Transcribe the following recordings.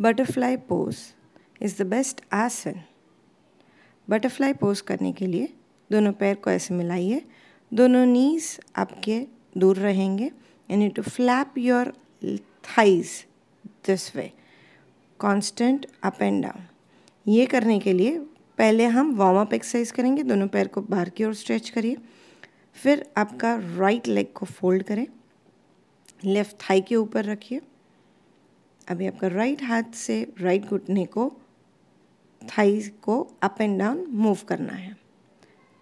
Butterfly pose is the best asana butterfly pose करने के लिए दोनों पैर को ऐसे मिलाइए दोनों नीज आपके दूर रहेंगे यानी to flap your thighs this way constant up and down ये करने के लिए पहले हम वार्म अप एक्सरसाइज करेंगे दोनों पैर को बाहर की ओर स्ट्रेच करिए फिर आपका राइट लेग को फोल्ड करें लेफ्ट थाई के ऊपर रखिए अभी आपका राइट हाथ से राइट घुटने को थाई को अप एंड डाउन मूव करना है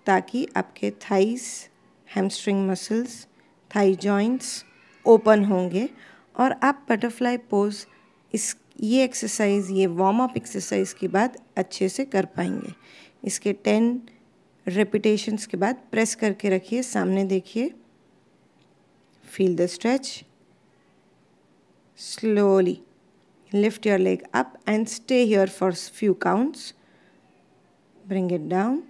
ताकि आपके thighs hamstring muscles thigh joints open होंगे और आप बटरफ्लाई पोज इस ये एक्सरसाइज ये वार्म अप एक्सरसाइज के बाद अच्छे से कर पाएंगे इसके टेन रेपिटेशंस के बाद प्रेस करके रखिए सामने देखिए feel the stretch slowly lift your leg up and stay here for few counts bring it down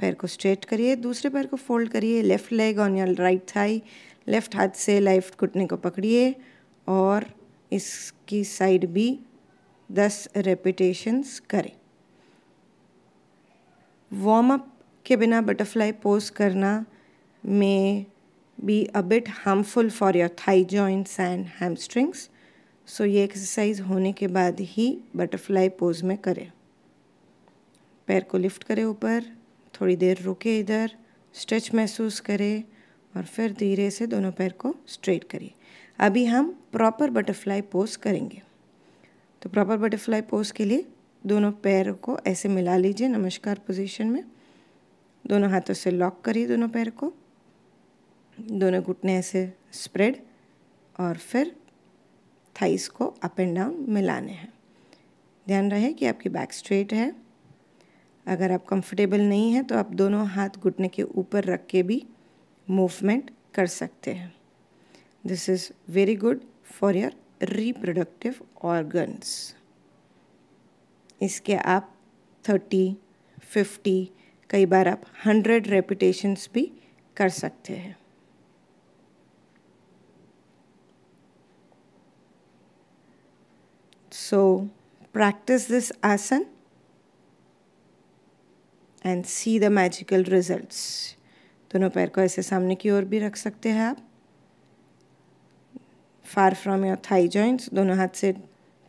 पैर को स्ट्रेट करिए दूसरे पैर को फोल्ड करिए left leg on your right thigh left हाथ से लेफ़्ट घुटने को पकड़िए और इसकी साइड भी दस रेपिटेशंस करें वार्म अप के बिना बटरफ्लाई पोज करना में be a bit harmful for your thigh joints and hamstrings so ये एक्सरसाइज होने के बाद ही बटरफ्लाई पोज में करें पैर को लिफ्ट करें ऊपर थोड़ी देर रुके इधर स्ट्रेच महसूस करें और फिर धीरे से दोनों पैर को स्ट्रेट करिए अभी हम प्रॉपर बटरफ्लाई पोज करेंगे तो प्रॉपर बटरफ्लाई पोज के लिए दोनों पैर को ऐसे मिला लीजिए नमस्कार पोजीशन में दोनों हाथों से लॉक करिए दोनों पैर को दोनों घुटने ऐसे स्प्रेड और फिर थाइस को अप एंड डाउन मिलाने हैं ध्यान रहे कि आपकी बैक स्ट्रेट है अगर आप कंफर्टेबल नहीं हैं तो आप दोनों हाथ घुटने के ऊपर रख के भी मूवमेंट कर सकते हैं this is very good for your reproductive organs इसके आप थर्टी फिफ्टी कई बार आप हंड्रेड रेपिटेशंस भी कर सकते हैं So practice this asan and see the magical results. दोनों पैर को ऐसे सामने की ओर भी रख सकते हैं आप far from your thigh joints दोनों हाथ से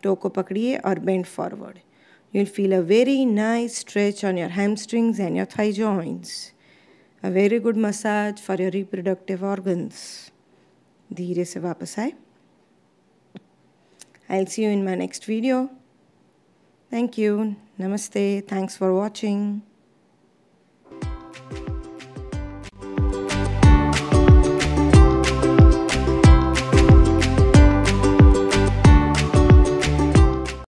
टो को पकड़िए और bend forward you will feel a very nice stretch on your hamstrings and your thigh joints a very good massage for your reproductive organs धीरे से वापस आए I'll see you in my next video. Thank you. Namaste. Thanks for watching.